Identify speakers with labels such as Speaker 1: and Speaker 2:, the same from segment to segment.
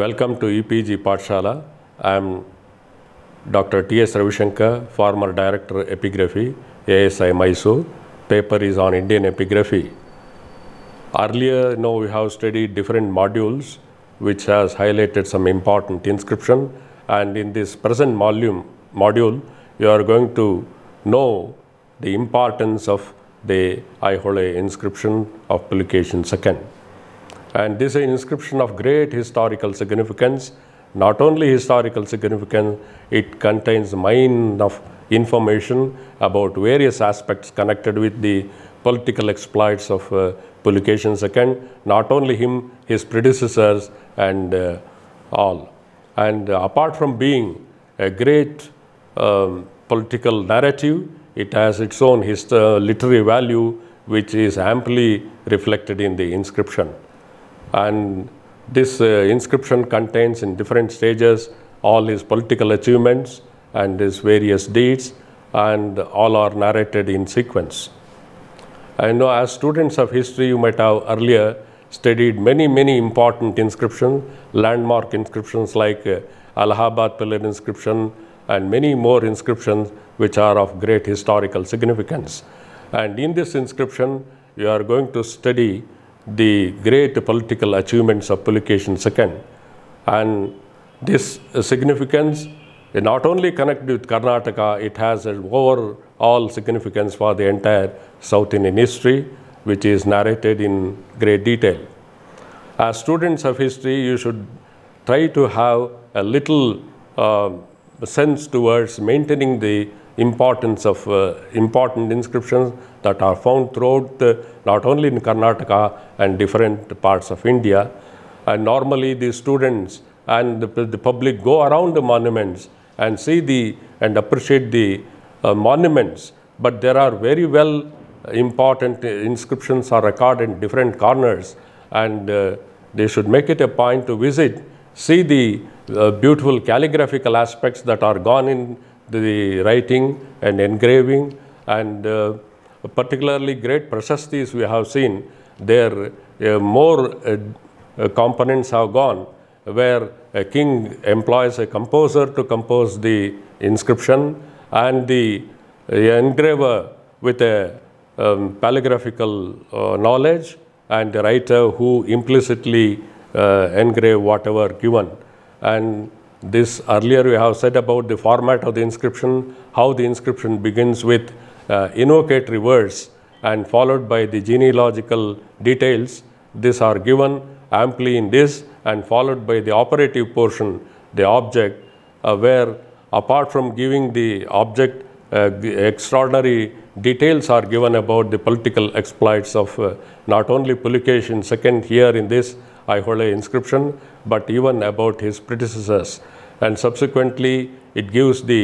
Speaker 1: Welcome to EPG Patshala. I am Dr. T.S. Ravishankar, former Director Epigraphy, ASI Mysore. Paper is on Indian epigraphy. Earlier, you know, we have studied different modules which has highlighted some important inscription and in this present module, module you are going to know the importance of the Aihole inscription of publication second. And this is an inscription of great historical significance. Not only historical significance, it contains mine of information about various aspects connected with the political exploits of uh, Pulikeshi II, not only him, his predecessors and uh, all. And uh, apart from being a great um, political narrative, it has its own literary value which is amply reflected in the inscription and this uh, inscription contains in different stages all his political achievements and his various deeds and all are narrated in sequence. I know as students of history you might have earlier studied many many important inscriptions, landmark inscriptions like uh, Allahabad pillar inscription and many more inscriptions which are of great historical significance. And in this inscription you are going to study the great political achievements of publication II, And this significance not only connected with Karnataka, it has an overall significance for the entire South Indian history, which is narrated in great detail. As students of history, you should try to have a little uh, sense towards maintaining the importance of uh, important inscriptions that are found throughout the, uh, not only in Karnataka and different parts of India. And normally the students and the, the public go around the monuments and see the and appreciate the uh, monuments. But there are very well important inscriptions are recorded in different corners and uh, they should make it a point to visit, see the uh, beautiful calligraphical aspects that are gone in the writing and engraving and uh, particularly great prasastis we have seen there uh, more uh, uh, components have gone where a king employs a composer to compose the inscription and the engraver with a um, uh, knowledge and the writer who implicitly engrave whatever given and this earlier we have said about the format of the inscription, how the inscription begins with uh, invocatory words and followed by the genealogical details. These are given amply in this and followed by the operative portion, the object, uh, where apart from giving the object, uh, the extraordinary details are given about the political exploits of uh, not only Puliકેsh in second here in this Aihole inscription, but even about his predecessors and subsequently it gives the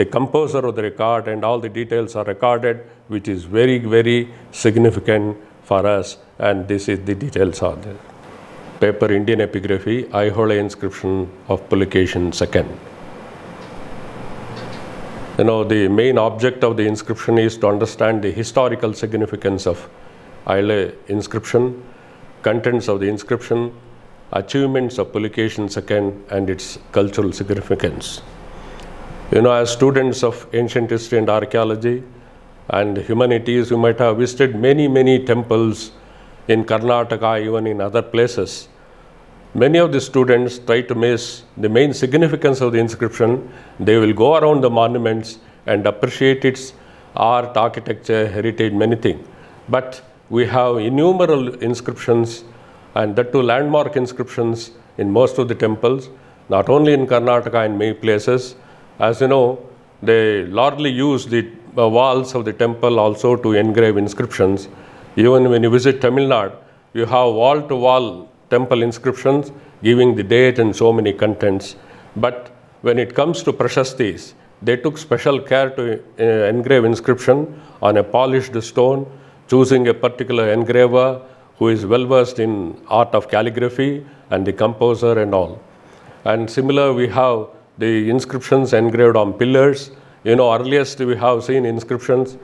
Speaker 1: the composer of the record and all the details are recorded which is very very significant for us and this is the details of the paper Indian epigraphy I Aihola inscription of publication second. You know the main object of the inscription is to understand the historical significance of Ile inscription, contents of the inscription, achievements of Pulikeshi II and its cultural significance. You know, as students of ancient history and archaeology and humanities, you might have visited many, many temples in Karnataka, even in other places. Many of the students try to miss the main significance of the inscription. They will go around the monuments and appreciate its art, architecture, heritage, many things. But we have innumerable inscriptions and that too landmark inscriptions in most of the temples, not only in Karnataka in many places. As you know, they largely use the uh, walls of the temple also to engrave inscriptions. Even when you visit Tamil Nadu, you have wall-to-wall -wall temple inscriptions giving the date and so many contents. But when it comes to prashastis, they took special care to uh, engrave inscription on a polished stone, choosing a particular engraver who is well versed in art of calligraphy and the composer and all. And similar, we have the inscriptions engraved on pillars. You know, earliest we have seen inscriptions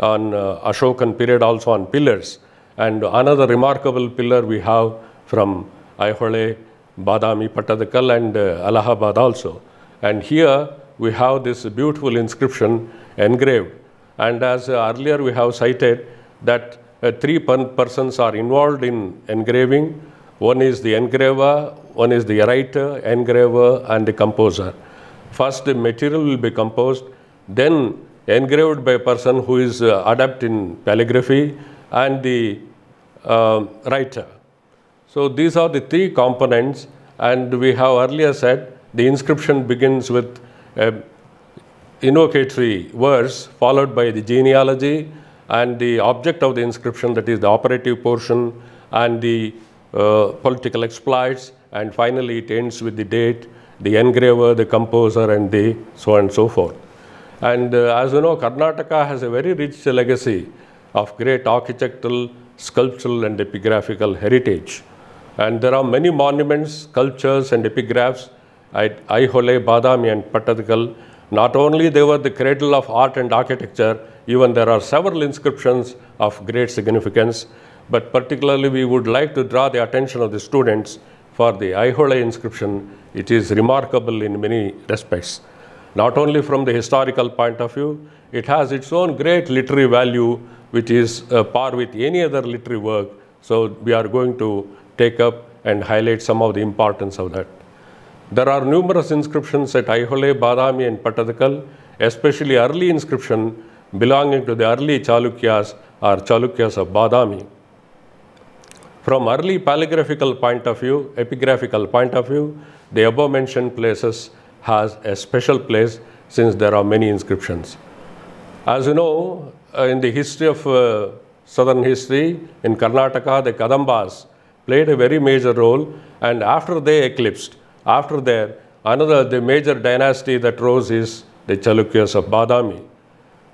Speaker 1: on uh, Ashokan period also on pillars. And another remarkable pillar we have from Aihole, Badami, Patadakal and uh, Allahabad also. And here we have this beautiful inscription engraved. And as uh, earlier we have cited that uh, three persons are involved in engraving. One is the engraver, one is the writer, engraver, and the composer. First, the material will be composed, then engraved by a person who is uh, adept in calligraphy and the uh, writer. So these are the three components and we have earlier said the inscription begins with a uh, invocatory verse followed by the genealogy and the object of the inscription, that is the operative portion and the uh, political exploits, and finally it ends with the date, the engraver, the composer, and the so and so forth. And uh, as you know, Karnataka has a very rich legacy of great architectural, sculptural, and epigraphical heritage. And there are many monuments, sculptures, and epigraphs at Aihole, Badami, and Patadakal not only they were the cradle of art and architecture, even there are several inscriptions of great significance, but particularly we would like to draw the attention of the students for the Aihola inscription. It is remarkable in many respects. Not only from the historical point of view, it has its own great literary value, which is uh, par with any other literary work. So we are going to take up and highlight some of the importance of that. There are numerous inscriptions at Aihole, Badami and Patadakal, especially early inscription belonging to the early Chalukyas or Chalukyas of Badami. From early paleographical point of view, epigraphical point of view, the above mentioned places has a special place since there are many inscriptions. As you know, uh, in the history of uh, southern history, in Karnataka, the Kadambas played a very major role and after they eclipsed, after that, another the major dynasty that rose is the Chalukyas of Badami.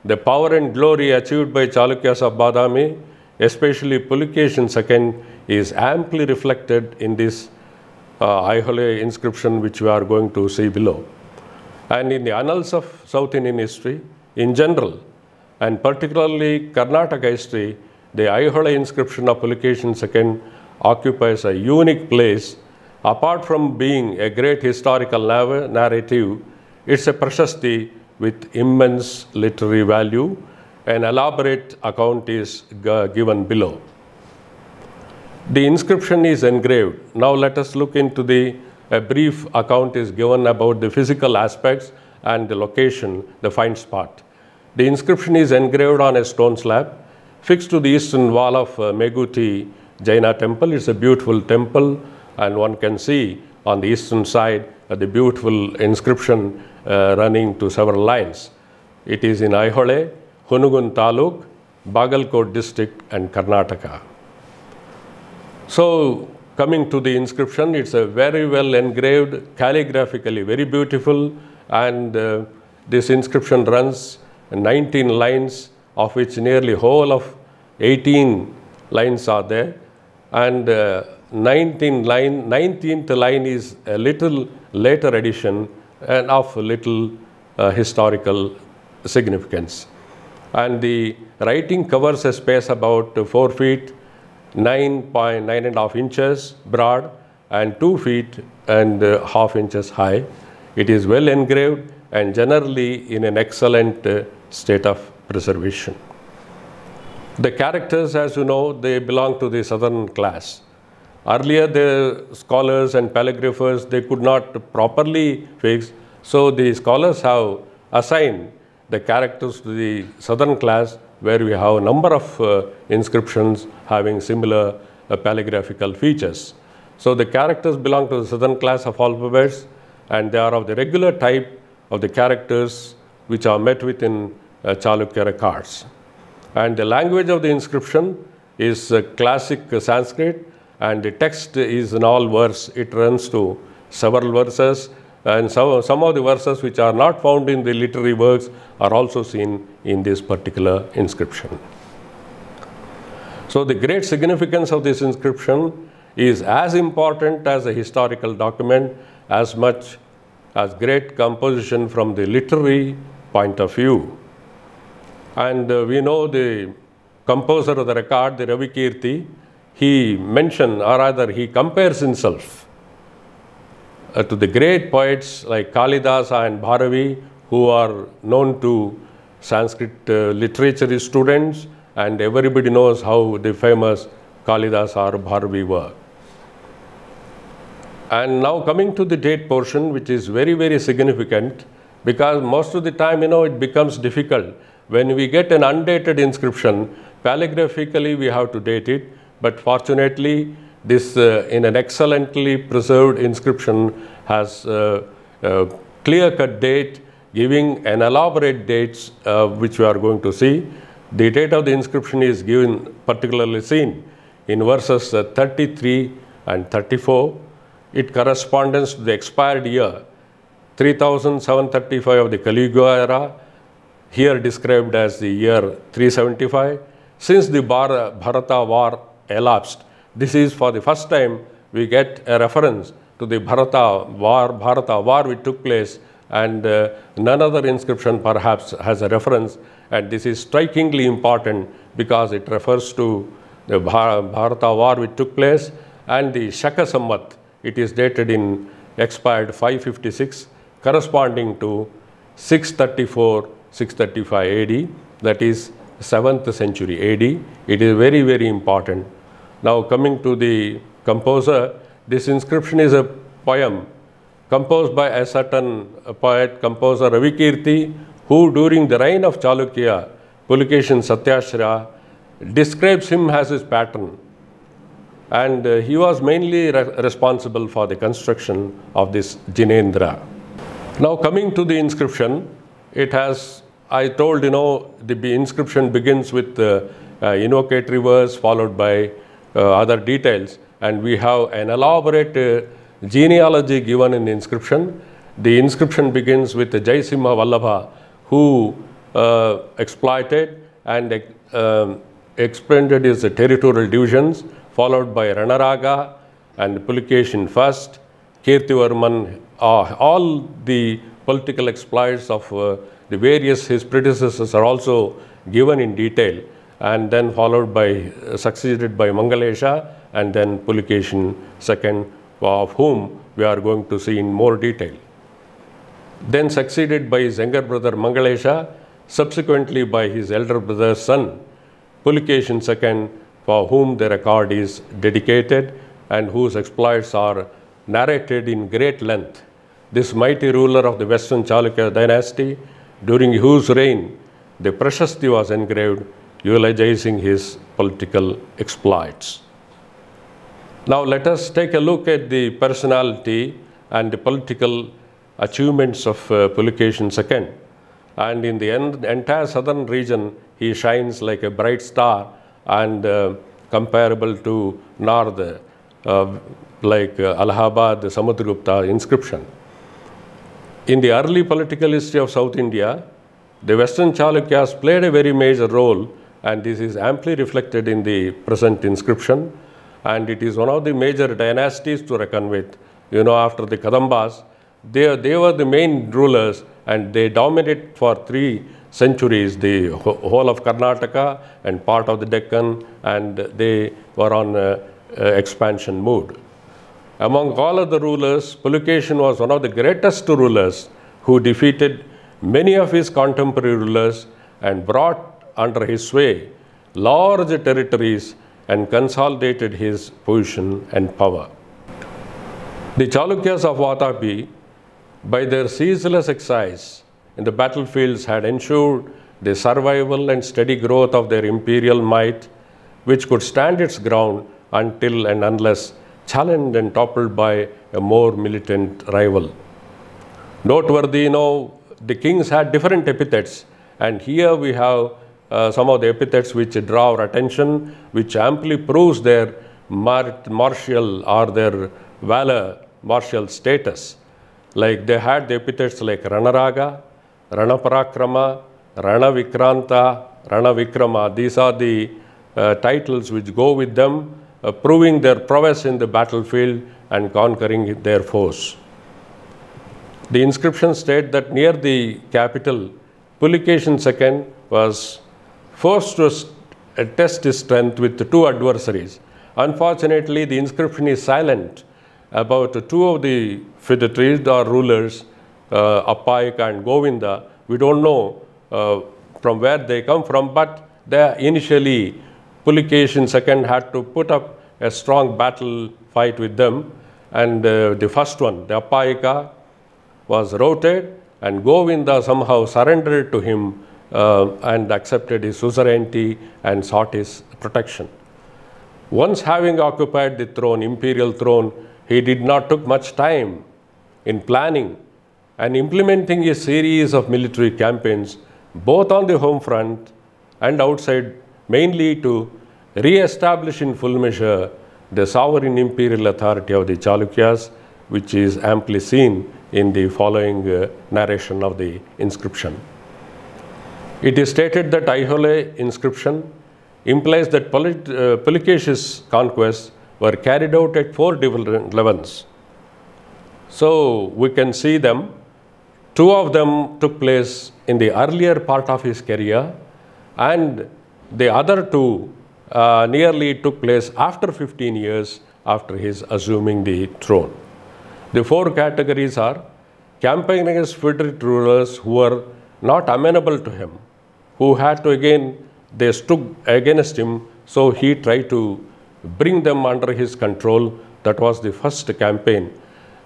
Speaker 1: The power and glory achieved by Chalukyas of Badami, especially Pulication II, is amply reflected in this uh, Aihole inscription which we are going to see below. And in the annals of South Indian history in general, and particularly Karnataka history, the Aihole inscription of Pulication II occupies a unique place apart from being a great historical narrative, it's a prashasti with immense literary value. An elaborate account is given below. The inscription is engraved. Now let us look into the a brief account is given about the physical aspects and the location, the find spot. The inscription is engraved on a stone slab fixed to the eastern wall of uh, Meguti Jaina temple. It's a beautiful temple and one can see on the eastern side uh, the beautiful inscription uh, running to several lines. It is in Aihole, Hunugun Taluk, Bagalkot district and Karnataka. So coming to the inscription, it's a very well engraved, calligraphically very beautiful and uh, this inscription runs 19 lines of which nearly whole of 18 lines are there and uh, 19th line, 19th line is a little later addition and of little uh, historical significance. And the writing covers a space about 4 feet, 9.9 and a half inches broad and 2 feet and uh, half inches high. It is well engraved and generally in an excellent uh, state of preservation. The characters, as you know, they belong to the southern class. Earlier, the scholars and paleographers, they could not properly fix. So the scholars have assigned the characters to the southern class where we have a number of uh, inscriptions having similar uh, paleographical features. So the characters belong to the southern class of alphabets and they are of the regular type of the characters which are met with in uh, Chalukya records. And the language of the inscription is uh, classic Sanskrit and the text is in all verse. It runs to several verses and some, some of the verses which are not found in the literary works are also seen in this particular inscription. So the great significance of this inscription is as important as a historical document as much as great composition from the literary point of view. And uh, we know the composer of the record, the Ravi Kirti, he mentions, or rather he compares himself uh, to the great poets like Kalidasa and Bharavi, who are known to Sanskrit uh, literature students, and everybody knows how the famous Kalidasa or Bharavi were. And now coming to the date portion, which is very, very significant, because most of the time, you know, it becomes difficult. When we get an undated inscription, calligraphically we have to date it, but fortunately this uh, in an excellently preserved inscription has uh, uh, clear-cut date giving an elaborate dates which we are going to see. The date of the inscription is given particularly seen in verses 33 and 34. It corresponds to the expired year 3735 of the Caligula era, here described as the year 375. Since the Bharata war elapsed. This is for the first time we get a reference to the Bharata war, Bharata war which took place and uh, none other inscription perhaps has a reference and this is strikingly important because it refers to the Bharata war which took place and the Shaka Sammat. It is dated in expired 556 corresponding to 634-635 AD that is 7th century AD. It is very, very important. Now coming to the composer, this inscription is a poem composed by a certain poet, composer Ravikirti, who during the reign of Chalukya, publication Satyashra, describes him as his patron. And uh, he was mainly re responsible for the construction of this Jinendra. Now coming to the inscription, it has I told, you know, the inscription begins with uh, uh, invocatory verse followed by uh, other details. And we have an elaborate uh, genealogy given in the inscription. The inscription begins with Simha Vallabha, who uh, exploited and um, uh, expanded his territorial divisions, followed by Ranaraga and Pulication first, Kirtivarman, all the political exploits of the various his predecessors are also given in detail and then followed by, uh, succeeded by Mangalesha and then Pulication second of whom we are going to see in more detail. Then succeeded by his younger brother Mangalesha, subsequently by his elder brother's son Pulication II, for whom the record is dedicated and whose exploits are narrated in great length. This mighty ruler of the Western Chalukya dynasty during whose reign the Prashasti was engraved eulogizing his political exploits. Now let us take a look at the personality and the political achievements of uh, II. And in the end, entire southern region, he shines like a bright star and uh, comparable to north, uh, like uh, Allahabad Samudragupta inscription. In the early political history of South India, the Western Chalukyas played a very major role and this is amply reflected in the present inscription and it is one of the major dynasties to reckon with. You know, after the Kadambas, they, they were the main rulers and they dominated for three centuries the whole of Karnataka and part of the Deccan and they were on uh, uh, expansion mode. Among all other rulers, Pulakeshin was one of the greatest rulers who defeated many of his contemporary rulers and brought under his sway large territories and consolidated his position and power. The Chalukyas of Vatapi, by their ceaseless exercise in the battlefields, had ensured the survival and steady growth of their imperial might, which could stand its ground until and unless challenged and toppled by a more militant rival. Noteworthy, you know, the kings had different epithets, and here we have uh, some of the epithets which draw our attention, which amply proves their mar martial or their valor, martial status. Like they had the epithets like Ranaraga, Ranaparakrama, Ranavikranta, Ranavikrama. These are the uh, titles which go with them uh, proving their prowess in the battlefield and conquering their foes. The inscription states that near the capital, Pulikeshin II was forced to uh, test his strength with two adversaries. Unfortunately, the inscription is silent about two of the feudatories or rulers, uh, and Govinda. We don't know uh, from where they come from, but they initially Pulication second had to put up a strong battle fight with them. And uh, the first one, the Appayika, was routed and Govinda somehow surrendered to him uh, and accepted his suzerainty and sought his protection. Once having occupied the throne, imperial throne, he did not took much time in planning and implementing a series of military campaigns both on the home front and outside mainly to re-establish in full measure the sovereign imperial authority of the Chalukyas, which is amply seen in the following uh, narration of the inscription. It is stated that Aihole inscription implies that Polit uh, conquests were carried out at four different levels. So we can see them. Two of them took place in the earlier part of his career and the other two uh, nearly took place after 15 years after his assuming the throne. The four categories are campaigning against federate rulers who were not amenable to him, who had to again, they stood against him, so he tried to bring them under his control. That was the first campaign.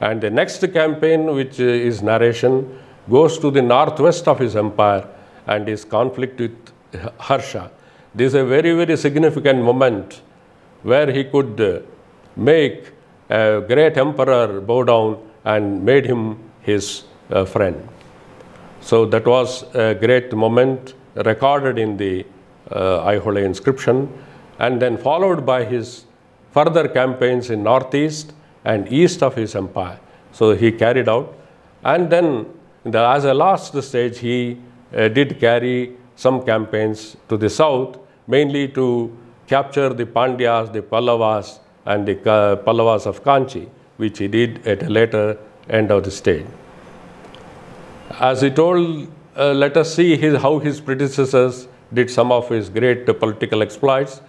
Speaker 1: And the next campaign, which is narration, goes to the northwest of his empire and his conflict with Harsha. This is a very, very significant moment where he could uh, make a great emperor bow down and made him his uh, friend. So that was a great moment recorded in the uh, Aihola inscription and then followed by his further campaigns in northeast and east of his empire. So he carried out and then the, as a last stage he uh, did carry some campaigns to the south mainly to capture the Pandyas, the Pallavas, and the Pallavas of Kanchi, which he did at a later end of the stage. As he told, uh, let us see his, how his predecessors did some of his great political exploits.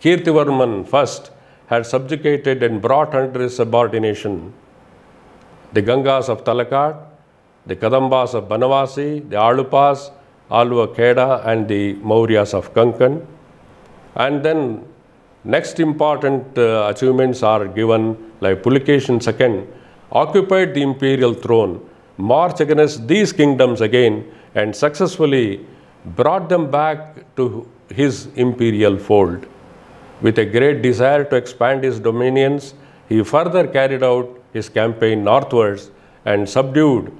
Speaker 1: Kirtivarman first had subjugated and brought under his subordination the Gangas of Talakad, the Kadambas of Banavasi, the Alupas, Alva Keda, and the Mauryas of Kankan. And then next important uh, achievements are given like Pulication second occupied the imperial throne, marched against these kingdoms again and successfully brought them back to his imperial fold. With a great desire to expand his dominions, he further carried out his campaign northwards and subdued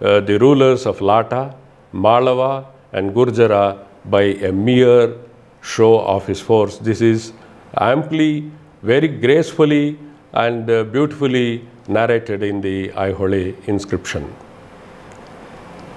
Speaker 1: uh, the rulers of Lata, Malava and Gurjara by a mere show of his force. This is amply, very gracefully and uh, beautifully narrated in the Aihole inscription.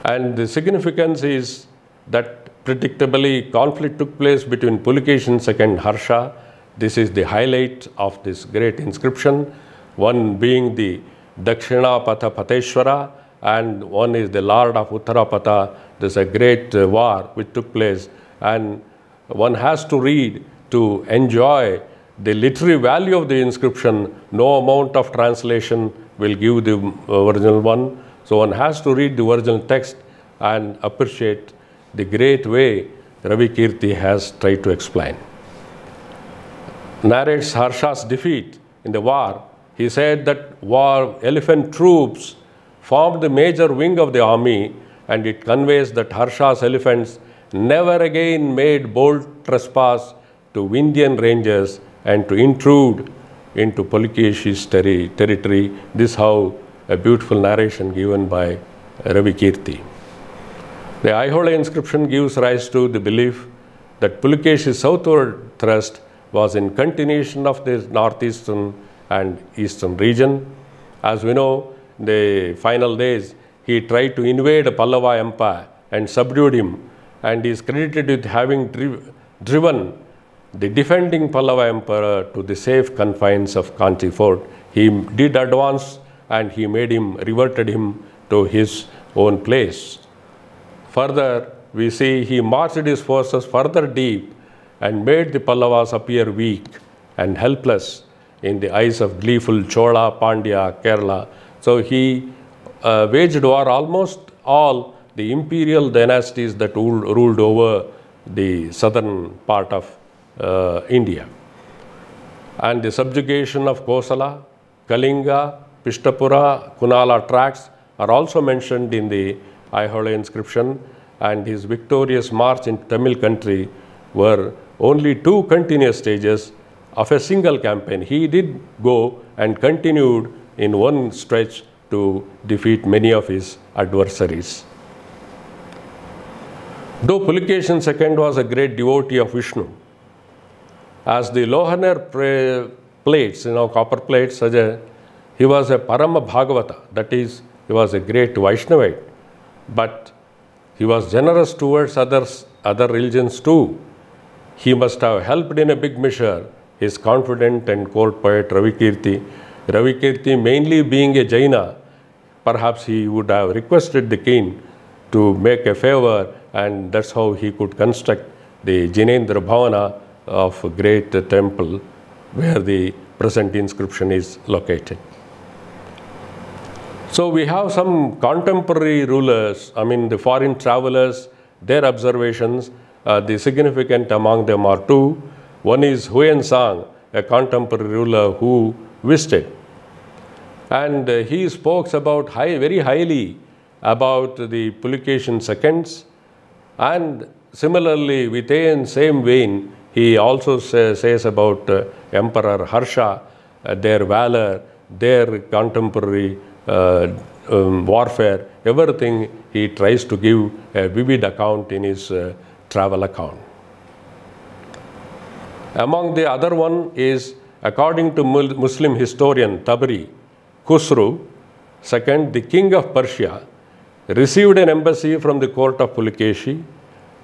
Speaker 1: And the significance is that predictably conflict took place between Pulication II and Harsha. This is the highlight of this great inscription, one being the Dakshinapatha Pateshwara and one is the Lord of Uttarapatha. There's a great uh, war which took place and one has to read to enjoy the literary value of the inscription. No amount of translation will give the original one. So one has to read the original text and appreciate the great way Ravi Kirti has tried to explain. Narrates Harsha's defeat in the war. He said that war elephant troops formed the major wing of the army and it conveys that Harsha's elephants never again made bold trespass to Indian rangers and to intrude into Pulakeshi's ter territory. This how a beautiful narration given by Ravi Kirti. The Aihola inscription gives rise to the belief that Pulakeshi's southward thrust was in continuation of the northeastern and eastern region. As we know, the final days, he tried to invade Pallava Empire and subdued him and is credited with having driven the defending Pallava emperor to the safe confines of Kanchi fort. He did advance and he made him, reverted him to his own place. Further, we see he marched his forces further deep and made the Pallavas appear weak and helpless in the eyes of gleeful Chola, Pandya, Kerala. So he uh, waged war almost all the imperial dynasties that ruled, ruled over the southern part of uh, India. And the subjugation of Kosala, Kalinga, Pishtapura, Kunala tracts are also mentioned in the Aihola inscription and his victorious march in Tamil country were only two continuous stages of a single campaign. He did go and continued in one stretch to defeat many of his adversaries. Though Pulikeshin II was a great devotee of Vishnu, as the Lohaner plates, you know, copper plates suggest, he was a Parama Bhagavata, that is, he was a great Vaishnavite, but he was generous towards others, other religions too. He must have helped in a big measure his confident and court poet Ravikirti. Ravikirti, mainly being a Jaina, perhaps he would have requested the king to make a favor and that's how he could construct the Jinendra Bhavana of great temple where the present inscription is located. So we have some contemporary rulers, I mean the foreign travelers, their observations, uh, the significant among them are two. One is Huyen Sang, a contemporary ruler who visited. And uh, he spoke about high, very highly about the publication seconds, and similarly, within same vein, he also say, says about uh, Emperor Harsha, uh, their valor, their contemporary uh, um, warfare, everything he tries to give a vivid account in his uh, travel account. Among the other one is, according to Muslim historian Tabri, Khusru, second, the king of Persia, received an embassy from the court of Pulakeshi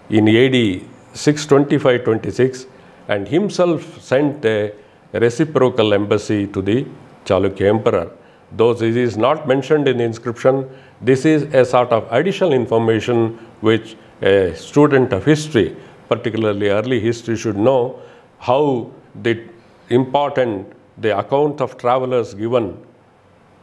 Speaker 1: in AD 625-26 and himself sent a reciprocal embassy to the Chalukya emperor. Though this is not mentioned in the inscription, this is a sort of additional information which a student of history, particularly early history, should know how the important the account of travelers given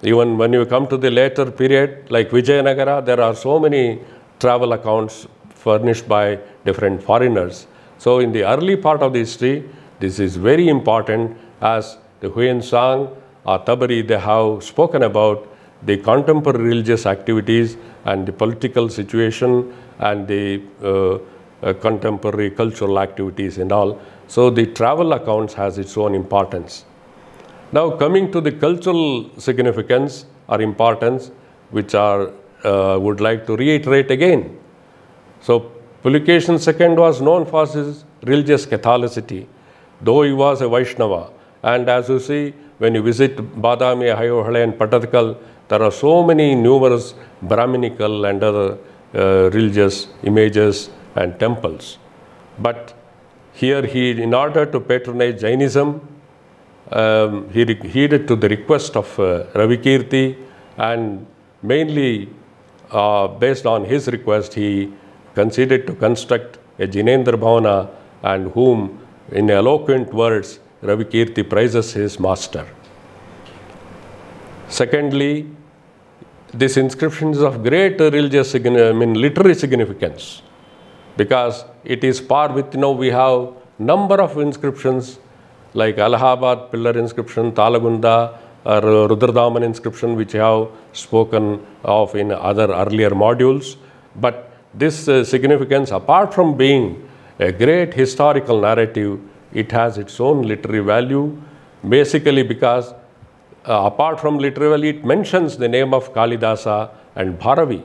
Speaker 1: even when you come to the later period, like Vijayanagara, there are so many travel accounts furnished by different foreigners. So in the early part of the history, this is very important as the Huyen Sang or Tabari, they have spoken about the contemporary religious activities and the political situation and the uh, uh, contemporary cultural activities and all. So the travel accounts has its own importance. Now coming to the cultural significance or importance, which are uh, would like to reiterate again. So Pulication II was known for his religious Catholicity, though he was a Vaishnava. And as you see, when you visit Badami, Hayohale and Patadkal, there are so many numerous Brahminical and other uh, religious images and temples. But here he, in order to patronize Jainism, um, he heeded to the request of uh, Ravi Kirti and mainly uh, based on his request, he conceded to construct a Jinendra Bhavana and whom in eloquent words Ravi Kirti praises his master. Secondly, this inscription is of great religious, I mean literary significance because it is par with, you know, we have number of inscriptions like Allahabad pillar inscription, Talagunda, or Rudradaman inscription, which I have spoken of in other earlier modules. But this uh, significance, apart from being a great historical narrative, it has its own literary value, basically because uh, apart from literary value, it mentions the name of Kalidasa and Bharavi.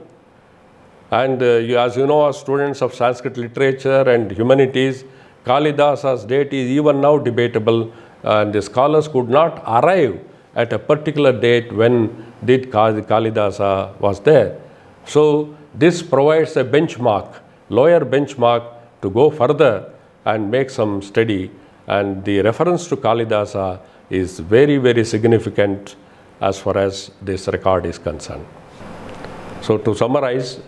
Speaker 1: And uh, you, as you know, as students of Sanskrit literature and humanities, Kalidasa's date is even now debatable and the scholars could not arrive at a particular date when did Kalidasa was there. So this provides a benchmark, lawyer benchmark to go further and make some study and the reference to Kalidasa is very very significant as far as this record is concerned. So to summarize,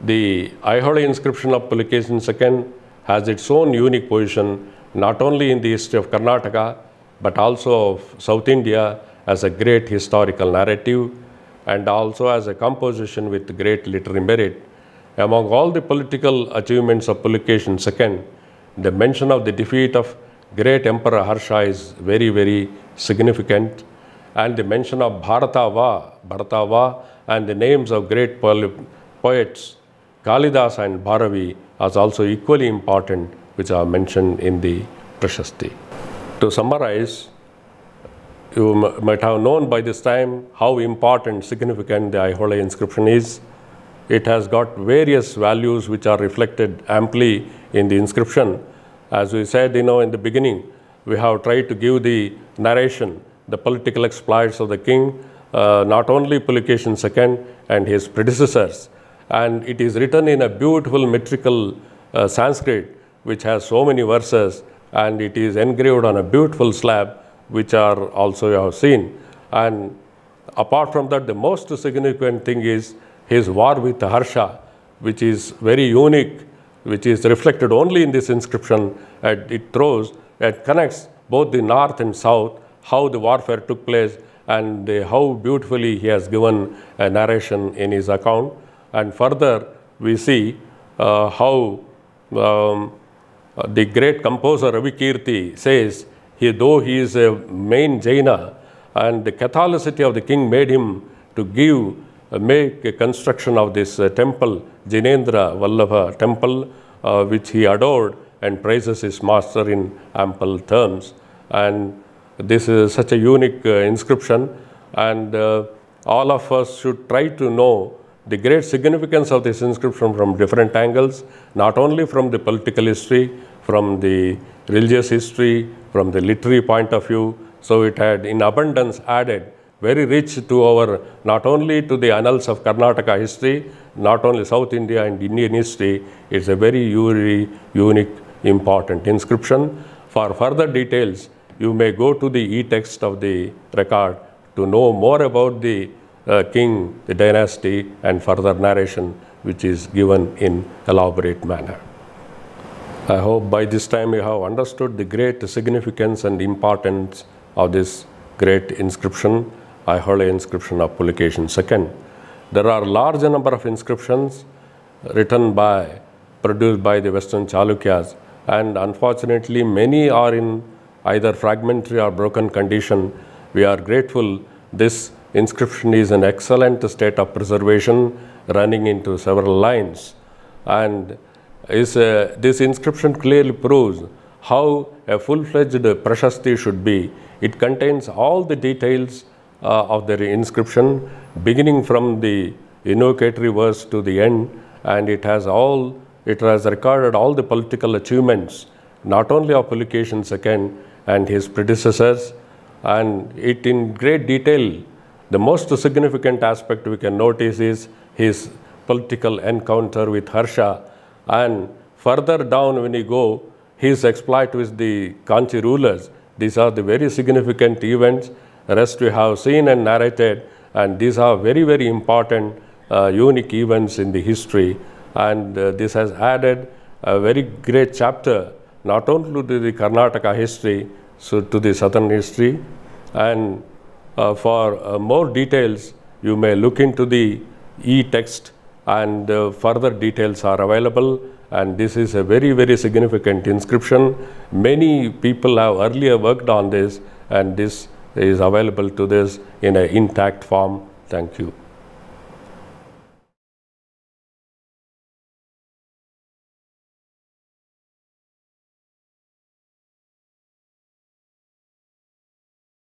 Speaker 1: the Aihola inscription of publication second has its own unique position not only in the history of Karnataka but also of South India as a great historical narrative and also as a composition with great literary merit. Among all the political achievements of Pulikeshi II, the mention of the defeat of great Emperor Harsha is very, very significant and the mention of Bharatava, Bharatava and the names of great poets Kalidas and Bharavi as also equally important, which are mentioned in the Prashasti. To summarize, you might have known by this time how important, significant the Aihola inscription is. It has got various values which are reflected amply in the inscription. As we said, you know, in the beginning, we have tried to give the narration, the political exploits of the king, uh, not only Pulication II and his predecessors, and it is written in a beautiful metrical uh, Sanskrit which has so many verses and it is engraved on a beautiful slab which are also you have seen and apart from that the most significant thing is his war with Harsha which is very unique which is reflected only in this inscription and it throws it connects both the north and south how the warfare took place and how beautifully he has given a narration in his account and further, we see uh, how um, the great composer Ravi Kirti says, he, though he is a main Jaina, and the Catholicity of the king made him to give, uh, make a construction of this uh, temple, Jinendra Vallabha temple, uh, which he adored and praises his master in ample terms. And this is such a unique uh, inscription and uh, all of us should try to know the great significance of this inscription from different angles, not only from the political history, from the religious history, from the literary point of view. So it had in abundance added very rich to our, not only to the annals of Karnataka history, not only South India and Indian history, it's a very unique, important inscription. For further details, you may go to the e-text of the record to know more about the uh, king, the dynasty, and further narration which is given in elaborate manner. I hope by this time you have understood the great significance and importance of this great inscription, Aihola inscription of publication second. There are large number of inscriptions written by, produced by the Western Chalukyas and unfortunately many are in either fragmentary or broken condition. We are grateful this Inscription is in excellent state of preservation running into several lines and is, uh, this inscription clearly proves how a full-fledged prashasti should be. It contains all the details uh, of the inscription beginning from the invocatory verse to the end and it has all it has recorded all the political achievements not only of Pulication II and his predecessors and it in great detail the most significant aspect we can notice is his political encounter with Harsha and further down when you go, his exploit with the Kanchi rulers. These are the very significant events, rest we have seen and narrated and these are very, very important uh, unique events in the history and uh, this has added a very great chapter not only to the Karnataka history, so to the southern history and uh, for uh, more details, you may look into the e-text and uh, further details are available and this is a very very significant inscription. Many people have earlier worked on this and this is available to this in an intact form. Thank you.